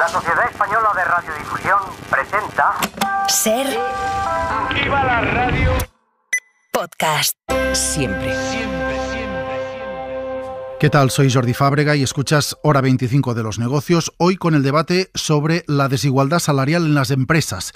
La Sociedad Española de Radiodifusión presenta. Ser. activa la radio! Podcast. Siempre. Siempre, siempre, siempre. ¿Qué tal? Soy Jordi Fábrega y escuchas Hora 25 de los Negocios, hoy con el debate sobre la desigualdad salarial en las empresas.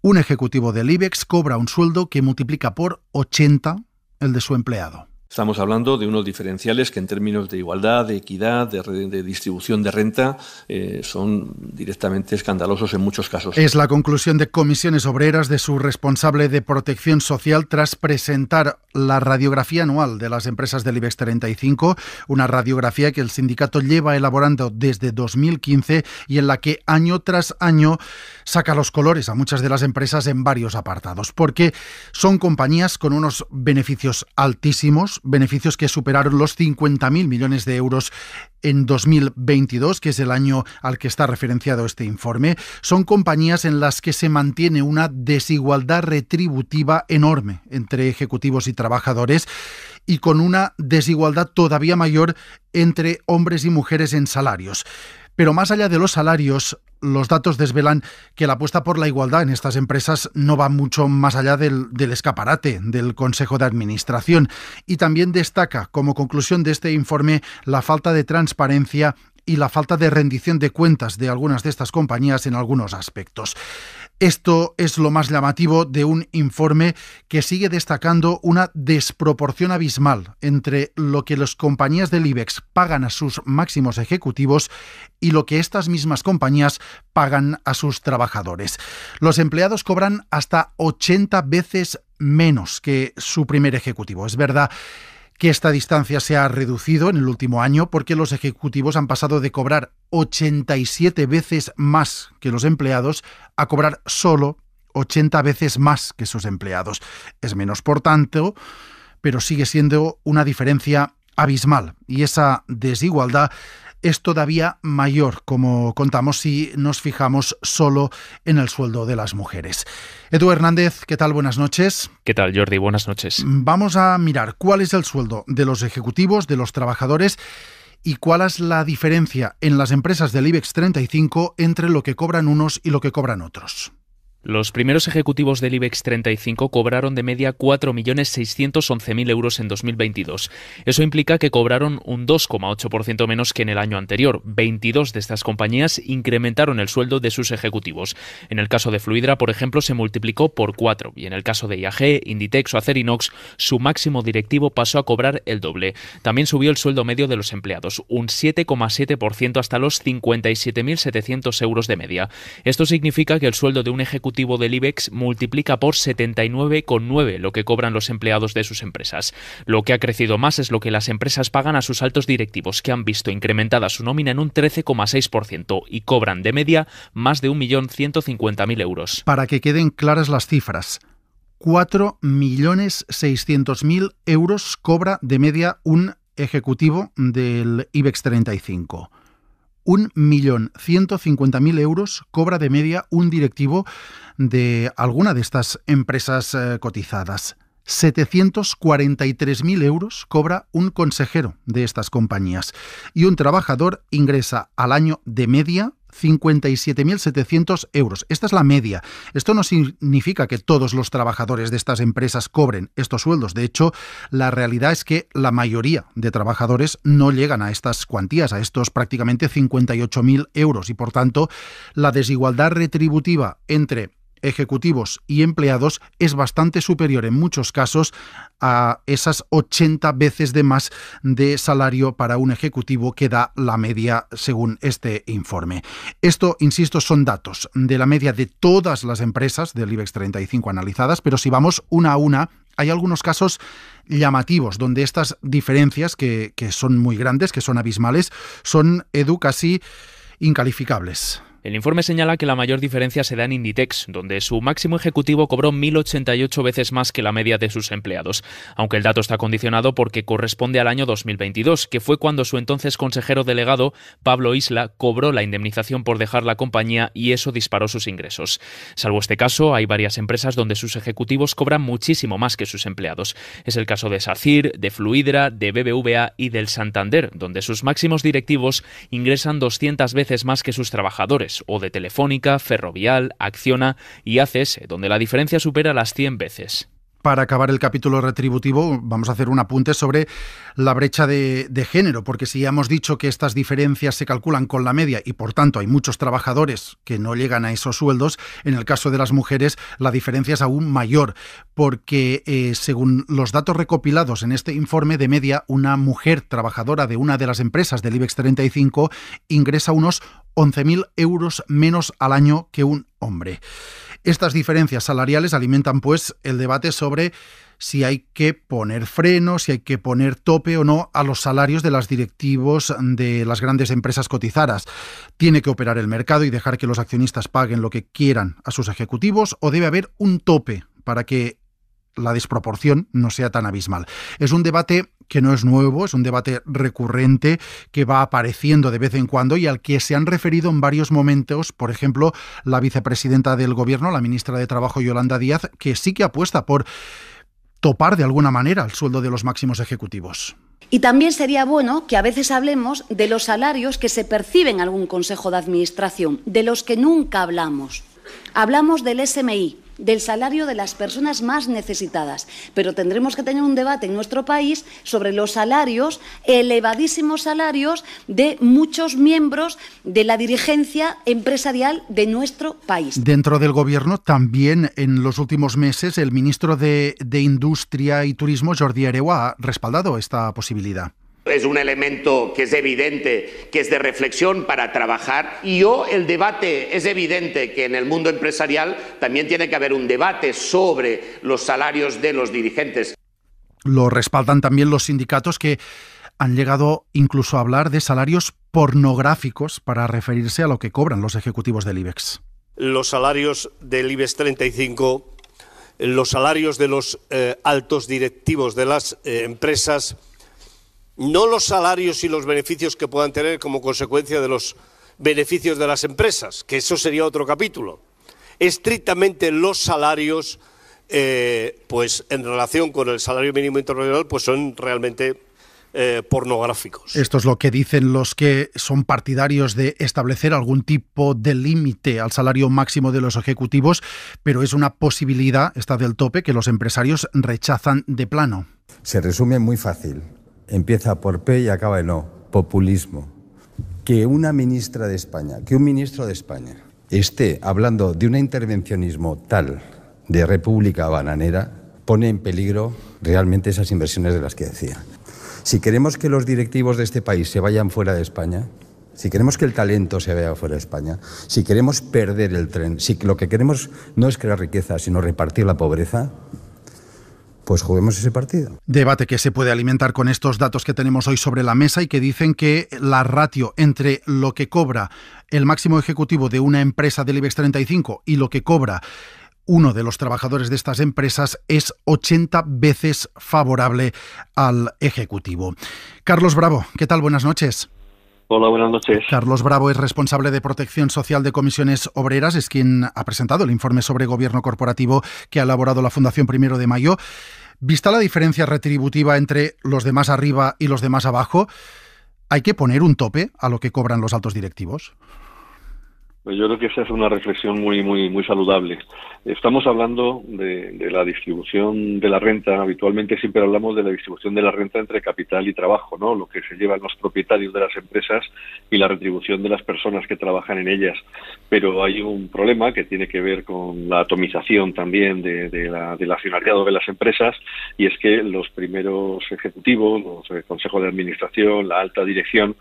Un ejecutivo del IBEX cobra un sueldo que multiplica por 80 el de su empleado. Estamos hablando de unos diferenciales que en términos de igualdad, de equidad, de, distribución de renta, eh, son directamente escandalosos en muchos casos. Es la conclusión de comisiones obreras de su responsable de protección social tras presentar la radiografía anual de las empresas del IBEX 35, una radiografía que el sindicato lleva elaborando desde 2015 y en la que año tras año saca los colores a muchas de las empresas en varios apartados, porque son compañías con unos beneficios altísimos, beneficios que superaron los 50.000 millones de euros en 2022, que es el año al que está referenciado este informe. Son compañías en las que se mantiene una desigualdad retributiva enorme entre ejecutivos y trabajadores y con una desigualdad todavía mayor entre hombres y mujeres en salarios. Pero más allá de los salarios, los datos desvelan que la apuesta por la igualdad en estas empresas no va mucho más allá del, escaparate del Consejo de Administración. Y también destaca, como conclusión de este informe, la falta de transparencia y la falta de rendición de cuentas de algunas de estas compañías en algunos aspectos. Esto es lo más llamativo de un informe que sigue destacando una desproporción abismal entre lo que las compañías del IBEX pagan a sus máximos ejecutivos y lo que estas mismas compañías pagan a sus trabajadores. Los empleados cobran hasta 80 veces menos que su primer ejecutivo. Es verdad que esta distancia se ha reducido en el último año porque los ejecutivos han pasado de cobrar 87 veces más que los empleados a cobrar solo 80 veces más que sus empleados. Es menos, por tanto, pero sigue siendo una diferencia abismal y esa desigualdad es todavía mayor, como contamos si nos fijamos solo en el sueldo de las mujeres. Edu Hernández, ¿qué tal? Buenas noches. ¿Qué tal, Jordi? Buenas noches. Vamos a mirar cuál es el sueldo de los ejecutivos, de los trabajadores y cuál es la diferencia en las empresas del IBEX 35 entre lo que cobran unos y lo que cobran otros. Los primeros ejecutivos del IBEX 35 cobraron de media 4.611.000 euros en 2022. Eso implica que cobraron un 2,8% menos que en el año anterior. 22 de estas compañías incrementaron el sueldo de sus ejecutivos. En el caso de Fluidra, por ejemplo, se multiplicó por 4 y en el caso de IAG, Inditex o Acerinox, su máximo directivo pasó a cobrar el doble. También subió el sueldo medio de los empleados, un 7,7% hasta los 57.700 euros de media. Esto significa que el sueldo de un ejecutivo del IBEX multiplica por 79,9 lo que cobran los empleados de sus empresas. Lo que ha crecido más es lo que las empresas pagan a sus altos directivos, que han visto incrementada su nómina en un 13,6% y cobran de media más de 1.150.000 euros. Para que queden claras las cifras, 4.600.000 euros cobra de media un ejecutivo del IBEX 35. 1.150.000 euros cobra de media un directivo de alguna de estas empresas eh, cotizadas. 743.000 euros cobra un consejero de estas compañías y un trabajador ingresa al año de media 57.700 euros. Esta es la media. Esto no significa que todos los trabajadores de estas empresas cobren estos sueldos. De hecho, la realidad es que la mayoría de trabajadores no llegan a estas cuantías, a estos prácticamente 58.000 euros. Y por tanto, la desigualdad retributiva entre ejecutivos y empleados es bastante superior en muchos casos a esas 80 veces de más de salario para un ejecutivo que da la media según este informe. Esto, insisto, son datos de la media de todas las empresas del IBEX 35 analizadas, pero si vamos una a una, hay algunos casos llamativos donde estas diferencias, que, son muy grandes, que son abismales, son edu casi incalificables. El informe señala que la mayor diferencia se da en Inditex, donde su máximo ejecutivo cobró 1.088 veces más que la media de sus empleados, aunque el dato está condicionado porque corresponde al año 2022, que fue cuando su entonces consejero delegado, Pablo Isla, cobró la indemnización por dejar la compañía y eso disparó sus ingresos. Salvo este caso, hay varias empresas donde sus ejecutivos cobran muchísimo más que sus empleados. Es el caso de SACIR, de Fluidra, de BBVA y del Santander, donde sus máximos directivos ingresan 200 veces más que sus trabajadores o de Telefónica, Ferrovial, Acciona y ACS, donde la diferencia supera las 100 veces para acabar el capítulo retributivo, vamos a hacer un apunte sobre la brecha de, género, porque si ya hemos dicho que estas diferencias se calculan con la media y por tanto hay muchos trabajadores que no llegan a esos sueldos, en el caso de las mujeres la diferencia es aún mayor, porque eh, según los datos recopilados en este informe, de media una mujer trabajadora de una de las empresas del IBEX 35 ingresa unos 11.000 euros menos al año que un hombre. Estas diferencias salariales alimentan pues el debate sobre si hay que poner freno, si hay que poner tope o no a los salarios de los directivos de las grandes empresas cotizadas. ¿Tiene que operar el mercado y dejar que los accionistas paguen lo que quieran a sus ejecutivos o debe haber un tope para que la desproporción no sea tan abismal. Es un debate que no es nuevo, es un debate recurrente que va apareciendo de vez en cuando y al que se han referido en varios momentos, por ejemplo, la vicepresidenta del Gobierno, la ministra de Trabajo Yolanda Díaz, que sí que apuesta por topar de alguna manera el sueldo de los máximos ejecutivos. Y también sería bueno que a veces hablemos de los salarios que se perciben en algún consejo de administración, de los que nunca hablamos. Hablamos del SMI, del salario de las personas más necesitadas. Pero tendremos que tener un debate en nuestro país sobre los salarios, elevadísimos salarios de muchos miembros de la dirigencia empresarial de nuestro país. Dentro del Gobierno, también en los últimos meses, el ministro de, Industria y Turismo, Jordi Arewa, ha respaldado esta posibilidad es un elemento que es evidente, que es de reflexión para trabajar. Y yo, el debate, es evidente que en el mundo empresarial también tiene que haber un debate sobre los salarios de los dirigentes. Lo respaldan también los sindicatos que han llegado incluso a hablar de salarios pornográficos para referirse a lo que cobran los ejecutivos del IBEX. Los salarios del IBEX 35, los salarios de los eh, altos directivos de las eh, empresas, no los salarios y los beneficios que puedan tener como consecuencia de los beneficios de las empresas, que eso sería otro capítulo. Estrictamente los salarios, eh, pues en relación con el salario mínimo internacional, pues son realmente eh, pornográficos. Esto es lo que dicen los que son partidarios de establecer algún tipo de límite al salario máximo de los ejecutivos, pero es una posibilidad, está del tope, que los empresarios rechazan de plano. Se resume muy fácil empieza por P y acaba en O, populismo. Que una ministra de España, que un ministro de España esté hablando de un intervencionismo tal de República Bananera pone en peligro realmente esas inversiones de las que decía. Si queremos que los directivos de este país se vayan fuera de España, si queremos que el talento se vaya fuera de España, si queremos perder el tren, si lo que queremos no es crear riqueza, sino repartir la pobreza, pues juguemos ese partido. Debate que se puede alimentar con estos datos que tenemos hoy sobre la mesa y que dicen que la ratio entre lo que cobra el máximo ejecutivo de una empresa del IBEX 35 y lo que cobra uno de los trabajadores de estas empresas es 80 veces favorable al ejecutivo. Carlos Bravo, ¿qué tal? Buenas noches. Hola, buenas noches. Carlos Bravo es responsable de protección social de comisiones obreras, es quien ha presentado el informe sobre gobierno corporativo que ha elaborado la Fundación Primero de Mayo. Vista la diferencia retributiva entre los demás arriba y los demás abajo, ¿hay que poner un tope a lo que cobran los altos directivos? yo creo que esa es una reflexión muy, muy, muy saludable. Estamos hablando de, la distribución de la renta. Habitualmente siempre hablamos de la distribución de la renta entre capital y trabajo, ¿no? Lo que se llevan los propietarios de las empresas y la retribución de las personas que trabajan en ellas. Pero hay un problema que tiene que ver con la atomización también de, la, del accionariado de las empresas y es que los primeros ejecutivos, los eh, consejos de administración, la alta dirección,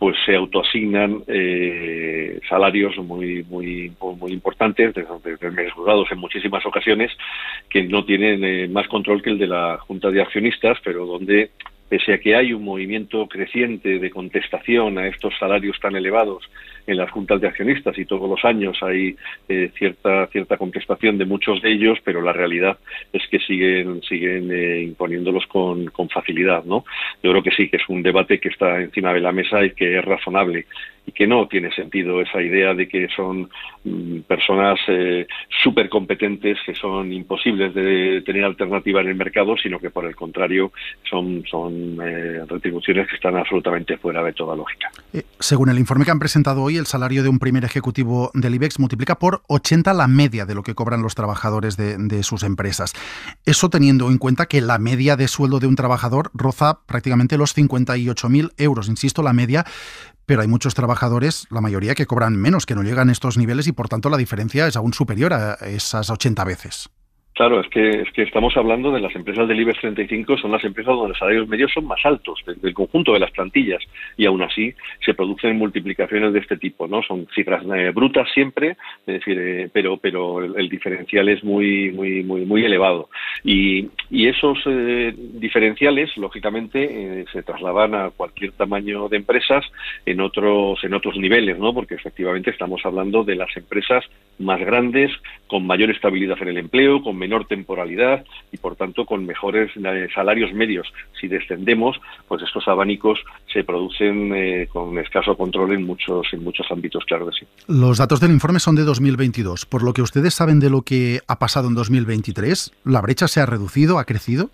pues se autoasignan eh, salarios muy, muy, muy importantes, desde juzgados en muchísimas ocasiones, que no tienen eh, más control que el de la Junta de Accionistas, pero donde pese a que hay un movimiento creciente de contestación a estos salarios tan elevados en las juntas de accionistas y todos los años hay eh, cierta cierta contestación de muchos de ellos, pero la realidad es que siguen siguen eh, imponiéndolos con, con facilidad, ¿no? Yo creo que sí, que es un debate que está encima de la mesa y que es razonable y que no tiene sentido esa idea de que son mm, personas eh, súper competentes que son imposibles de tener alternativa en el mercado, sino que por el contrario son, son retribuciones que están absolutamente fuera de toda lógica. según el informe que han presentado hoy, el salario de un primer ejecutivo del IBEX multiplica por 80 la media de lo que cobran los trabajadores de, de sus empresas. Eso teniendo en cuenta que la media de sueldo de un trabajador roza prácticamente los 58.000 euros, insisto, la media, pero hay muchos trabajadores, la mayoría, que cobran menos, que no llegan a estos niveles y por tanto la diferencia es aún superior a esas 80 veces. Claro, es que, es que estamos hablando de las empresas del IBEX 35, son las empresas donde los salarios medios son más altos del, conjunto de las plantillas y aún así se producen multiplicaciones de este tipo, ¿no? Son cifras eh, brutas siempre, es decir, eh, pero, pero el, diferencial es muy, muy, muy, muy elevado. Y, y esos eh, diferenciales, lógicamente, se trasladan a cualquier tamaño de empresas en otros, en otros niveles, ¿no? Porque efectivamente estamos hablando de las empresas más grandes, con mayor estabilidad en el empleo, con menor temporalidad y, por tanto, con mejores eh, salarios medios. Si descendemos, pues estos abanicos se producen eh, con escaso control en muchos, en muchos ámbitos, claro que sí. Los datos del informe son de 2022. Por lo que ustedes saben de lo que ha pasado en 2023, ¿la brecha se ha reducido, ha crecido?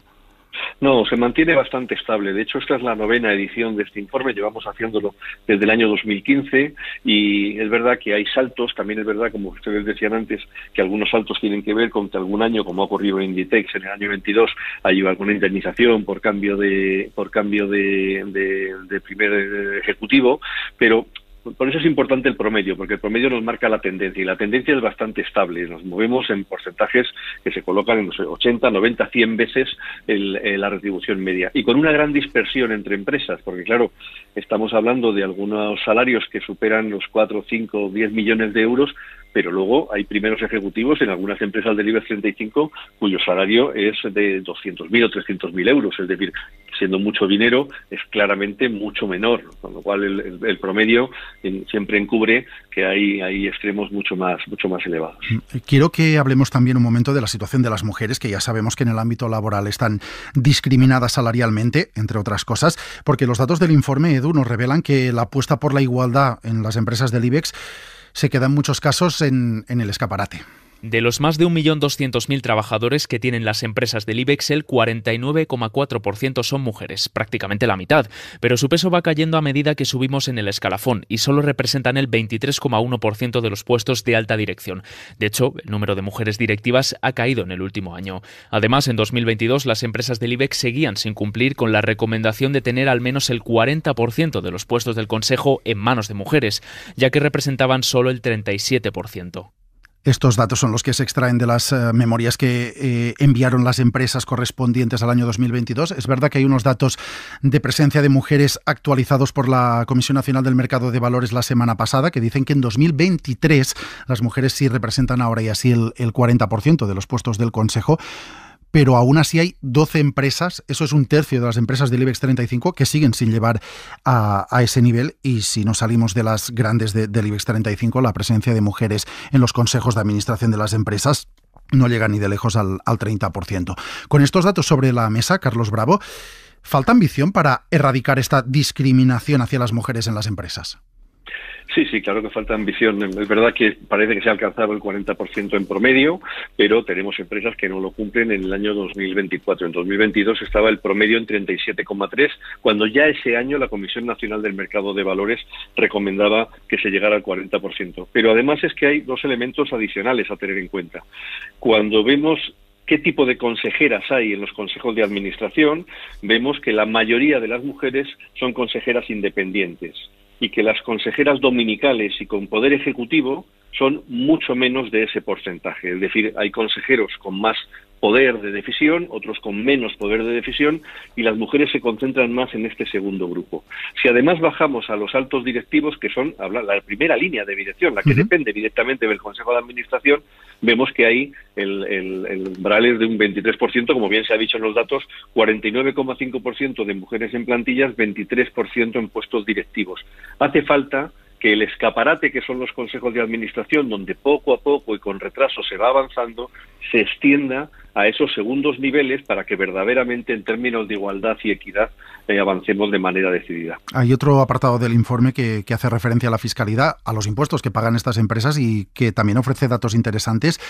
No, se mantiene bastante estable. De hecho, esta es la novena edición de este informe. Llevamos haciéndolo desde el año 2015 y es verdad que hay saltos. También es verdad, como ustedes decían antes, que algunos saltos tienen que ver con que algún año, como ha ocurrido en Inditex en el año 22, hay alguna indemnización por cambio de por cambio de primer eh, ejecutivo. Pero por eso es importante el promedio, porque el promedio nos marca la tendencia y la tendencia es bastante estable. Nos movemos en porcentajes que se colocan en los 80, 90, 100 veces el, eh, la retribución media y con una gran dispersión entre empresas, porque claro, estamos hablando de algunos salarios que superan los 4, 5, 10 millones de euros, pero luego hay primeros ejecutivos en algunas empresas del IBEX 35 cuyo salario es de 200.000 o 300.000 euros, es decir, siendo mucho dinero, es claramente mucho menor, con lo cual el, promedio siempre encubre que hay, extremos mucho más, mucho más elevados. Mm, eh, quiero que hablemos también un momento de la situación de las mujeres, que ya sabemos que en el ámbito laboral están discriminadas salarialmente, entre otras cosas, porque los datos del informe EDU nos revelan que la apuesta por la igualdad en las empresas del IBEX se quedan muchos casos en, en el escaparate. De los más de 1.200.000 trabajadores que tienen las empresas del IBEX, el 49,4% son mujeres, prácticamente la mitad, pero su peso va cayendo a medida que subimos en el escalafón y solo representan el 23,1% de los puestos de alta dirección. De hecho, el número de mujeres directivas ha caído en el último año. Además, en 2022 las empresas del IBEX seguían sin cumplir con la recomendación de tener al menos el 40% de los puestos del Consejo en manos de mujeres, ya que representaban solo el 37%. Estos datos son los que se extraen de las eh, memorias que eh, enviaron las empresas correspondientes al año 2022. Es verdad que hay unos datos de presencia de mujeres actualizados por la Comisión Nacional del Mercado de Valores la semana pasada, que dicen que en 2023 las mujeres sí representan ahora y así el, el 40% de los puestos del Consejo pero aún así hay 12 empresas, eso es un tercio de las empresas del IBEX 35, que siguen sin llevar a, ese nivel y si no salimos de las grandes del IBEX 35, la presencia de mujeres en los consejos de administración de las empresas no llega ni de lejos al, al 30%. Con estos datos sobre la mesa, Carlos Bravo, ¿falta ambición para erradicar esta discriminación hacia las mujeres en las empresas? Sí, sí, claro que falta ambición. Es verdad que parece que se ha alcanzado el 40% en promedio, pero tenemos empresas que no lo cumplen en el año 2024. En 2022 estaba el promedio en 37,3, cuando ya ese año la Comisión Nacional del Mercado de Valores recomendaba que se llegara al 40%. Pero además es que hay dos elementos adicionales a tener en cuenta. Cuando vemos qué tipo de consejeras hay en los consejos de administración, vemos que la mayoría de las mujeres son consejeras independientes y que las consejeras dominicales y con poder ejecutivo son mucho menos de ese porcentaje. Es decir, hay consejeros con más poder de decisión, otros con menos poder de decisión, y las mujeres se concentran más en este segundo grupo. Si además bajamos a los altos directivos, que son la primera línea de dirección, la que depende directamente del Consejo de Administración, vemos que ahí el, el umbral es de un 23%, como bien se ha dicho en los datos, 49,5% de mujeres en plantillas, 23% en puestos directivos. Hace falta que el escaparate que son los consejos de administración, donde poco a poco y con retraso se va avanzando, se extienda a esos segundos niveles para que verdaderamente en términos de igualdad y equidad eh, avancemos de manera decidida. Hay otro apartado del informe que, hace referencia a la fiscalidad, a los impuestos que pagan estas empresas y que también ofrece datos interesantes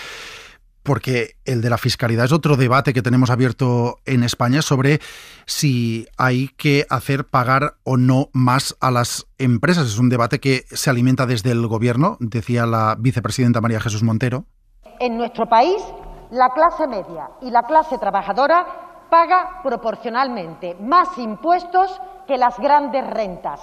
porque el de la fiscalidad es otro debate que tenemos abierto en España sobre si hay que hacer pagar o no más a las empresas. Es un debate que se alimenta desde el gobierno, decía la vicepresidenta María Jesús Montero. En nuestro país, la clase media y la clase trabajadora paga proporcionalmente más impuestos que las grandes rentas.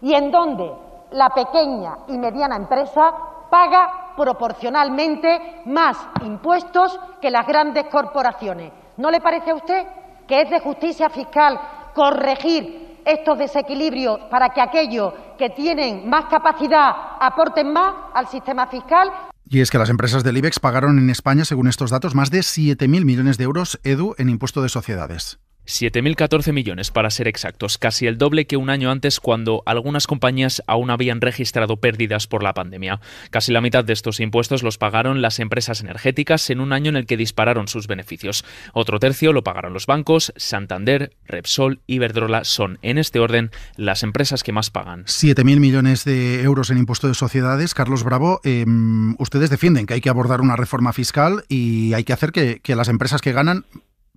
¿Y en dónde? La pequeña y mediana empresa paga proporcionalmente más impuestos que las grandes corporaciones. ¿No le parece a usted que es de justicia fiscal corregir estos desequilibrios para que aquellos que tienen más capacidad aporten más al sistema fiscal? Y es que las empresas del IBEX pagaron en España, según estos datos, más de 7.000 millones de euros EDU en impuesto de sociedades. 7.014 millones para ser exactos, casi el doble que un año antes cuando algunas compañías aún habían registrado pérdidas por la pandemia. Casi la mitad de estos impuestos los pagaron las empresas energéticas en un año en el que dispararon sus beneficios. Otro tercio lo pagaron los bancos, Santander, Repsol, y Verdrola son, en este orden, las empresas que más pagan. 7.000 millones de euros en impuestos de sociedades. Carlos Bravo, em, ustedes defienden que hay que abordar una reforma fiscal y hay que hacer que las empresas que ganan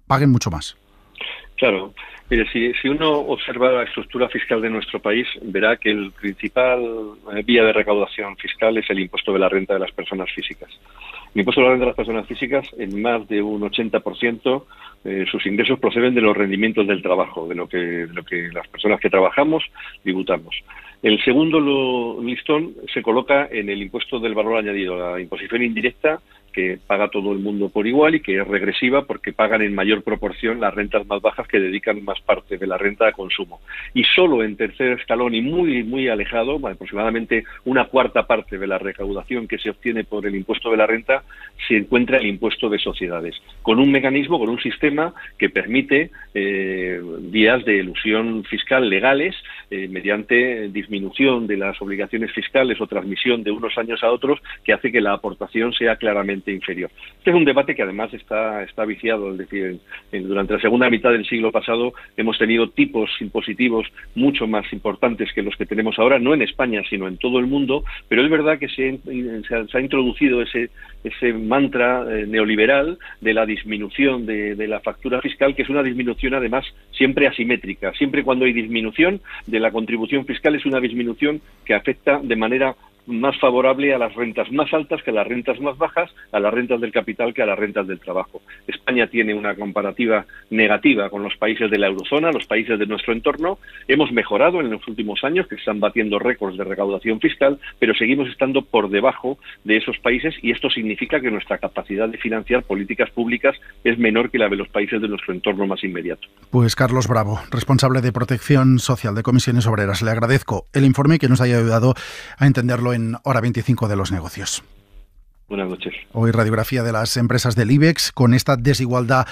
paguen mucho más. Claro. Mire, si, uno observa la estructura fiscal de nuestro país, verá que el principal eh, vía de recaudación fiscal es el impuesto de la renta de las personas físicas. El impuesto de la renta de las personas físicas, en más de un 80%, eh, sus ingresos proceden de los rendimientos del trabajo, de lo que, lo que las personas que trabajamos tributamos. El segundo listón se coloca en el impuesto del valor añadido, la imposición indirecta que paga todo el mundo por igual y que es regresiva porque pagan en mayor proporción las rentas más bajas que dedican más parte de la renta a consumo. Y solo en tercer escalón y muy, muy alejado, aproximadamente una cuarta parte de la recaudación que se obtiene por el impuesto de la renta, se encuentra el impuesto de sociedades, con un mecanismo, con un sistema que permite eh, vías de elusión fiscal legales eh, mediante disminución de las obligaciones fiscales o transmisión de unos años a otros que hace que la aportación sea claramente inferior. Este es un debate que además está, está viciado, es decir, durante la segunda mitad del siglo pasado hemos tenido tipos impositivos mucho más importantes que los que tenemos ahora, no en España, sino en todo el mundo, pero es verdad que se, ha, introducido ese, ese mantra eh, neoliberal de la disminución de la factura fiscal, que es una disminución además siempre asimétrica, siempre cuando hay disminución de la contribución fiscal es una disminución que afecta de manera más favorable a las rentas más altas que a las rentas más bajas, a las rentas del capital que a las rentas del trabajo. España tiene una comparativa negativa con los países de la eurozona, los países de nuestro entorno. Hemos mejorado en los últimos años, que están batiendo récords de recaudación fiscal, pero seguimos estando por debajo de esos países y esto significa que nuestra capacidad de financiar políticas públicas es menor que la de los países de nuestro entorno más inmediato. Pues Carlos Bravo, responsable de Protección Social de Comisiones Obreras, le agradezco el informe que nos haya ayudado a entenderlo en Hora 25 de los Negocios. Buenas noches. Hoy radiografía de las empresas del IBEX con esta desigualdad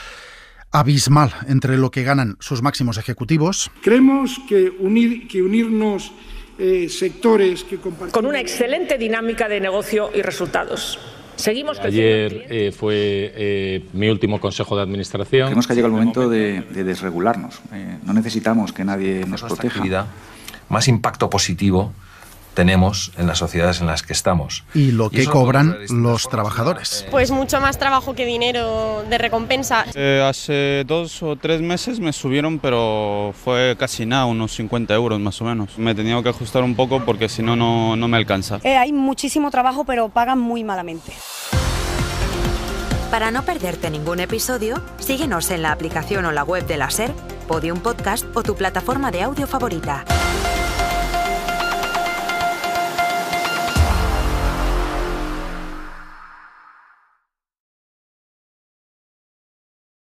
abismal entre lo que ganan sus máximos ejecutivos. Creemos que, unir, que unirnos eh, sectores que compartimos... Con una excelente dinámica de negocio y resultados. Seguimos Ayer eh, fue eh, mi último consejo de administración. Creemos que ha llegado el momento de, de desregularnos. no necesitamos que nadie nos proteja. Más impacto positivo tenemos en las sociedades en las que estamos. ¿Y lo que cobran los trabajadores? Eh, pues mucho más trabajo que dinero de recompensa. Eh, hace dos o tres meses me subieron, pero fue casi nada, unos 50 euros más o menos. Me he tenido que ajustar un poco porque si no, no me alcanza. Eh, hay muchísimo trabajo, pero pagan muy malamente. Para no perderte ningún episodio, síguenos en la aplicación o la web de la SER, Podium Podcast o tu plataforma de audio favorita.